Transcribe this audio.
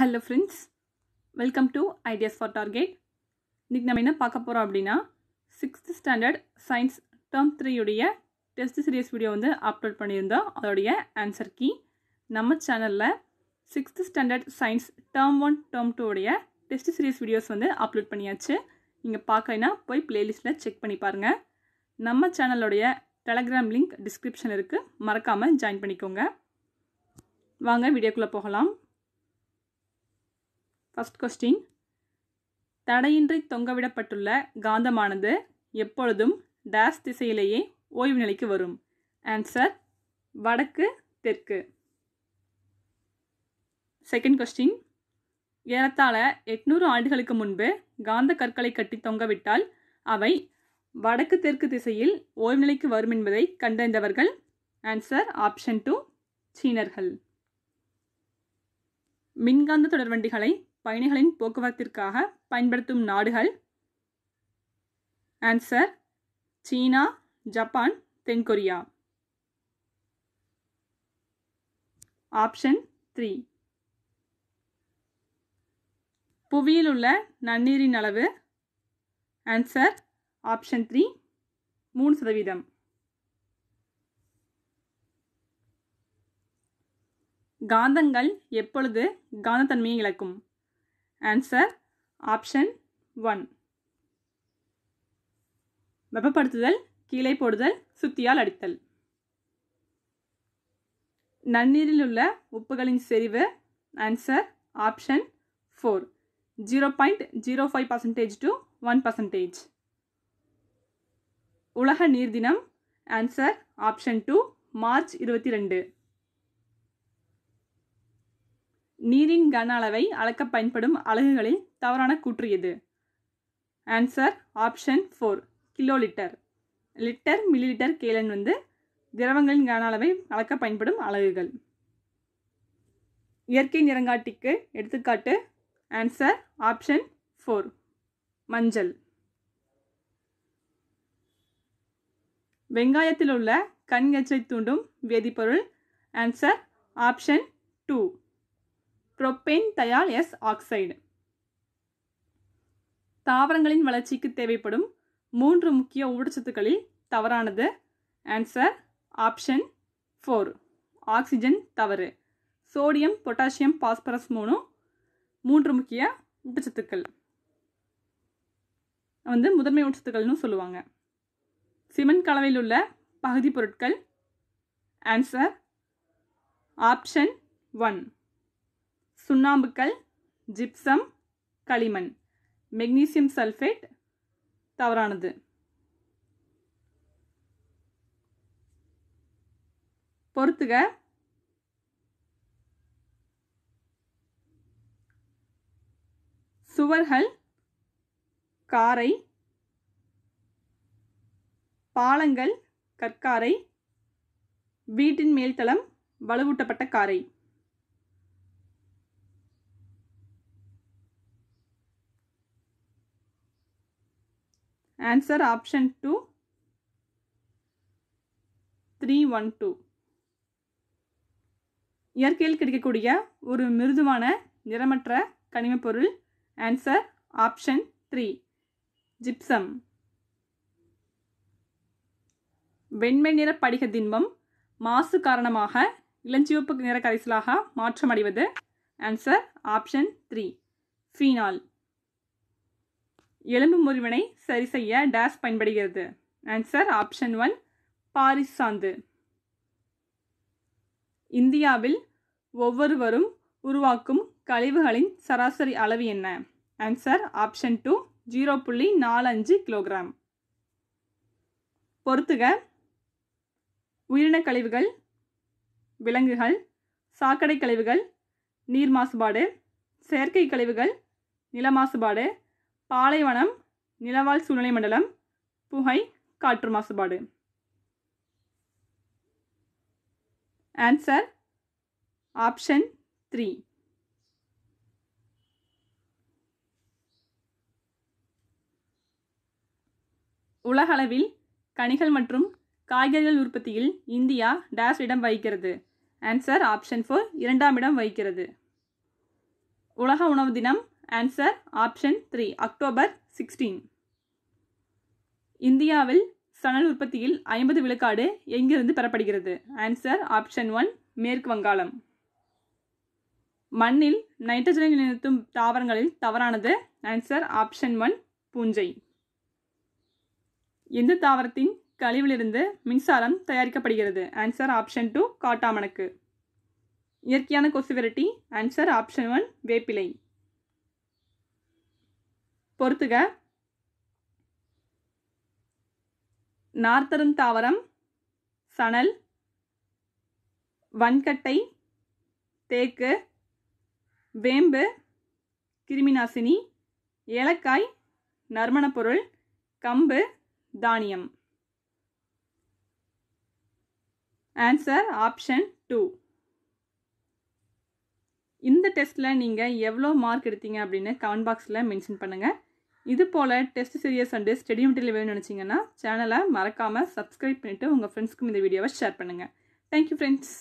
hello friends welcome to ideas for target இன்றைக்கி நம்ம என்ன பார்க்க போகிறோம் அப்படின்னா சிக்ஸ்த் ஸ்டாண்டர்ட் சயின்ஸ் டேர்ம் த்ரீயுடைய டெஸ்ட் சீரியஸ் வீடியோ வந்து அப்லோட் பண்ணியிருந்தோம் அதோடைய ஆன்சர் கீ நம்ம சேனலில் sixth standard science term one term உடைய டெஸ்ட் சீரியஸ் வீடியோஸ் வந்து அப்லோட் பண்ணியாச்சு நீங்கள் பார்க்கலைன்னா போய் ப்ளேலிஸ்ட்டில் செக் பண்ணி பாருங்கள் நம்ம சேனலுடைய டெலகிராம் லிங்க் டிஸ்கிரிப்ஷன் இருக்குது மறக்காமல் ஜாயின் பண்ணிக்கோங்க வாங்க வீடியோக்குள்ளே போகலாம் ஃபஸ்ட் கொஸ்டின் தடையின்றி தொங்கவிடப்பட்டுள்ள காந்தமானது எப்பொழுதும் டேஸ் திசையிலேயே ஓய்வு நிலைக்கு வரும் ஆன்சர் வடக்கு தெற்கு செகண்ட் கொஸ்டின் ஏறத்தாழ எட்நூறு ஆண்டுகளுக்கு முன்பு காந்த கற்களை கட்டி தொங்கவிட்டால் அவை வடக்கு தெற்கு திசையில் ஓய்வு நிலைக்கு வரும் என்பதை கண்டறிந்தவர்கள் ஆன்சர் ஆப்ஷன் டூ சீனர்கள் மின்காந்த தொடர்வண்டிகளை பயணிகளின் போக்குவரத்திற்காக பயன்படுத்தும் நாடுகள் ஆன்சர் சீனா ஜப்பான் தென்கொரியா ஆப்ஷன் த்ரீ புவியில் உள்ள நன்னீரின் அளவு ஆன்சர் ஆப்ஷன் த்ரீ மூணு சதவீதம் காந்தங்கள் எப்பொழுது காந்தத்தன்மையை இழக்கும் ஆன்சர் ஆப்ஷன் ஒன் வெப்பப்படுத்துதல் கீழே போடுதல் சுத்தியால் அடித்தல் நன்னீரில் உள்ள உப்புகளின் செறிவு answer option four zero point zero five percentage to one percentage உலக நீர் தினம் ஆன்சர் ஆப்ஷன் டூ மார்ச் இருபத்தி ரெண்டு நீரின் கன அளவை அளக்க பயன்படும் அலகுகளில் தவறான கூற்று எது answer option four kilo litre litre milli litre gallon வந்து திரவங்களின் கன அளவை அளக்க பயன்படும் அலகுகள் இயற்கை நிறங்காட்டிக்கு எடுத்துக்காட்டு ஆன்சர் ஆப்ஷன் ஃபோர் மஞ்சள் வெங்காயத்தில் உள்ள கண் எச்சை தூண்டும் வேதிப்பொருள் answer option two propanethial S oxide தாவரங்களின் வளர்ச்சிக்கு தேவைப்படும் மூன்று முக்கிய ஊட்டச்சத்துக்களில் தவறானது ஆன்சர் ஆப்ஷன் ஃபோர் ஆக்சிஜன் தவறு சோடியம் பொட்டாசியம் பாஸ்பரஸ் மூணும் மூன்று முக்கிய ஊட்டச்சத்துக்கள் வந்து முதன்மை ஊட்டச்சத்துக்கள்னு சொல்லுவாங்க சிமெண்ட் கலவையில் உள்ள பகுதி பொருட்கள் ஆன்சர் ஆப்ஷன் ஒன் சுண்ணாம்புக்கல் ஜிப்சம் களிமண் மெக்னீசியம் சல்ஃபேட் தவறானது பொறுத்துக சுவர்கள் காரை பாலங்கள் கற்காரை வீட்டின் மேல்தளம் வலுவூட்டப்பட்ட காரை answer option two three one two இயற்கையில் கிடைக்கக்கூடிய ஒரு மிருதுவான நிறமற்ற கனிமப்பொருள் பொருள் ஆன்சர் ஆப்ஷன் த்ரீ ஜிப்சம் வெண்மை நிற படிக திண்மம் மாசு காரணமாக இளஞ்சிவப்பு நிற கரைசலாக மாற்றமடைவது ஆன்சர் ஆப்ஷன் த்ரீ ஃபீனால் எலும்பு முறிவினை சரி செய்ய டேஸ் பயன்படுகிறது ஆன்சர் ஆப்ஷன் ஒன் பாரிஸ் சாந்து இந்தியாவில் ஒவ்வொருவரும் உருவாக்கும் கழிவுகளின் சராசரி அளவு என்ன ஆன்சர் ஆப்ஷன் டூ ஜீரோ புள்ளி நாலு அஞ்சு கிலோகிராம் பொறுத்துக உயிரின கழிவுகள் விலங்குகள் சாக்கடை கழிவுகள் நீர் மாசுபாடு செயற்கை கழிவுகள் நில மாசுபாடு பாலைவனம் நிலவாழ் சூழ்நிலை மண்டலம் புகை காற்று மாசுபாடு ஆன்சர் ஆப்ஷன் த்ரீ உலகளவில் கனிகள் மற்றும் காய்கறிகள் உற்பத்தியில் இந்தியா டேஷ் இடம் வகிக்கிறது ஆன்சர் ஆப்ஷன் ஃபோர் இரண்டாம் இடம் வகிக்கிறது உலக உணவு தினம் answer option three October sixteen இந்தியாவில் சணல் உற்பத்தியில் ஐம்பது விழுக்காடு எங்கிருந்து பெறப்படுகிறது ஆன்சர் ஆப்ஷன் ஒன் மேற்கு வங்காளம் மண்ணில் நைட்ரஜனை நிறுத்தும் தாவரங்களில் தவறானது ஆன்சர் ஆப்ஷன் ஒன் பூஞ்சை எந்த தாவரத்தின் கழிவிலிருந்து மின்சாரம் தயாரிக்கப்படுகிறது ஆன்சர் ஆப்ஷன் டூ காட்டாமணக்கு இயற்கையான கொசு விரட்டி ஆன்சர் ஆப்ஷன் ஒன் வேப்பிலை பொறுத்துக தாவரம் சணல் வன்கட்டை தேக்கு வேம்பு கிருமிநாசினி ஏலக்காய் நறுமணப் பொருள் கம்பு தானியம் ஆன்சர் ஆப்ஷன் டூ இந்த டெஸ்ட்டில் நீங்கள் எவ்வளோ மார்க் எடுத்தீங்க அப்படின்னு கமெண்ட் பாக்ஸில் மென்ஷன் பண்ணுங்கள் இது போல் test series and study material வேணும்னு நினச்சிங்கன்னா சேனலை மறக்காமல் சப்ஸ்கிரைப் பண்ணிவிட்டு உங்கள் ஃப்ரெண்ட்ஸ்க்கும் இந்த வீடியோவை ஷேர் பண்ணுங்கள் தேங்க்யூ ஃப்ரெண்ட்ஸ்